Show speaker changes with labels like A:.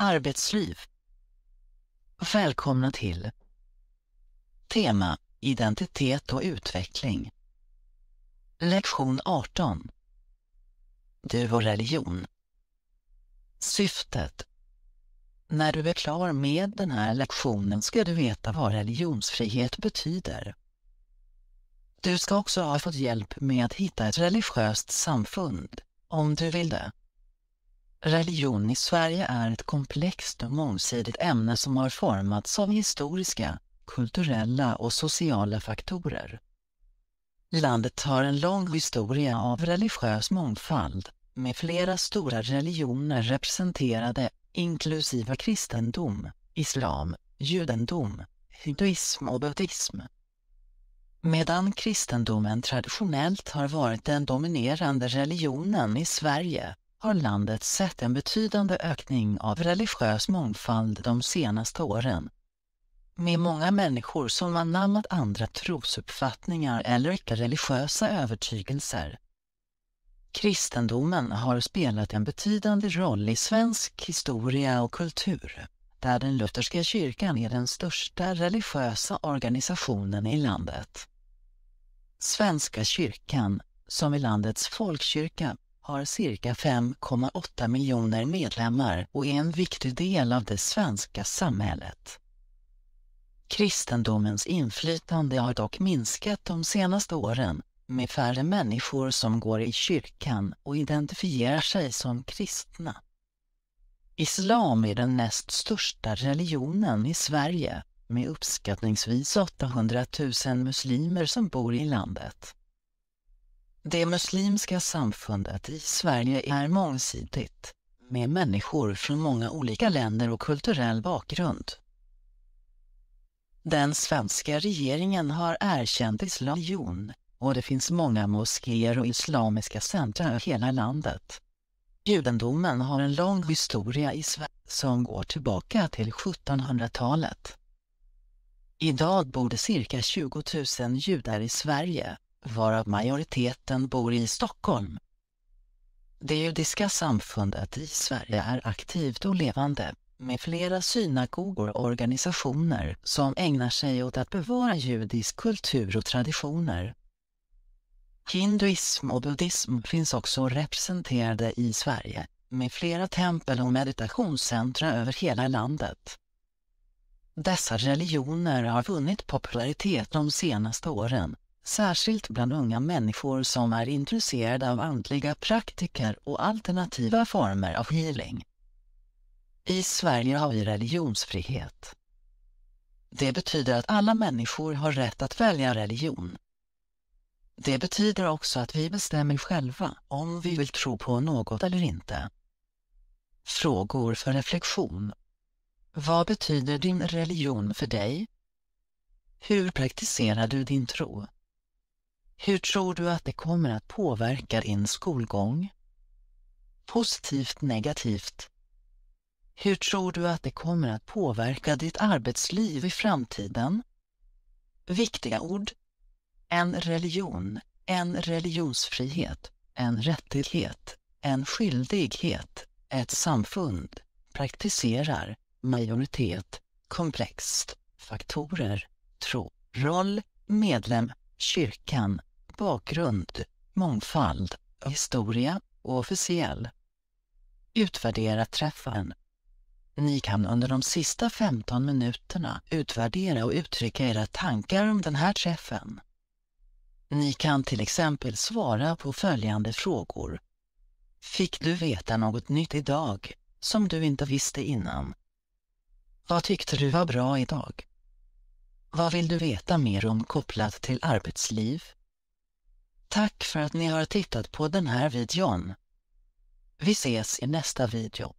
A: Arbetsliv. Välkomna till Tema Identitet och utveckling. Lektion 18 Du och religion. Syftet När du är klar med den här lektionen ska du veta vad religionsfrihet betyder. Du ska också ha fått hjälp med att hitta ett religiöst samfund, om du vill det. Religion i Sverige är ett komplext och mångsidigt ämne som har formats av historiska, kulturella och sociala faktorer. Landet har en lång historia av religiös mångfald, med flera stora religioner representerade, inklusive kristendom, islam, judendom, hinduism och buddhism. Medan kristendomen traditionellt har varit den dominerande religionen i Sverige har landet sett en betydande ökning av religiös mångfald de senaste åren. Med många människor som anammat andra trosuppfattningar eller icke-religiösa övertygelser. Kristendomen har spelat en betydande roll i svensk historia och kultur, där den lutherska kyrkan är den största religiösa organisationen i landet. Svenska kyrkan, som är landets folkkyrka, har cirka 5,8 miljoner medlemmar och är en viktig del av det svenska samhället. Kristendomens inflytande har dock minskat de senaste åren, med färre människor som går i kyrkan och identifierar sig som kristna. Islam är den näst största religionen i Sverige med uppskattningsvis 800 000 muslimer som bor i landet. Det muslimska samfundet i Sverige är mångsidigt, med människor från många olika länder och kulturell bakgrund. Den svenska regeringen har erkänt islamjon och det finns många moskéer och islamiska centra i hela landet. Judendomen har en lång historia i Sverige som går tillbaka till 1700-talet. Idag bor det cirka 20 000 judar i Sverige varav majoriteten bor i Stockholm. Det judiska samfundet i Sverige är aktivt och levande, med flera synagogor och organisationer som ägnar sig åt att bevara judisk kultur och traditioner. Hinduism och buddhism finns också representerade i Sverige, med flera tempel och meditationscentra över hela landet. Dessa religioner har vunnit popularitet de senaste åren särskilt bland unga människor som är intresserade av andliga praktiker och alternativa former av healing. I Sverige har vi religionsfrihet. Det betyder att alla människor har rätt att välja religion. Det betyder också att vi bestämmer själva om vi vill tro på något eller inte. Frågor för reflektion. Vad betyder din religion för dig? Hur praktiserar du din tro? Hur tror du att det kommer att påverka din skolgång? Positivt negativt. Hur tror du att det kommer att påverka ditt arbetsliv i framtiden? Viktiga ord. En religion, en religionsfrihet, en rättighet, en skyldighet, ett samfund, praktiserar, majoritet, komplext, faktorer, tro, roll, medlem, kyrkan, bakgrund, mångfald, historia och officiell. Utvärdera träffen. Ni kan under de sista 15 minuterna utvärdera och uttrycka era tankar om den här träffen. Ni kan till exempel svara på följande frågor. Fick du veta något nytt idag som du inte visste innan? Vad tyckte du var bra idag? Vad vill du veta mer om kopplat till arbetsliv, Tack för att ni har tittat på den här videon. Vi ses i nästa video.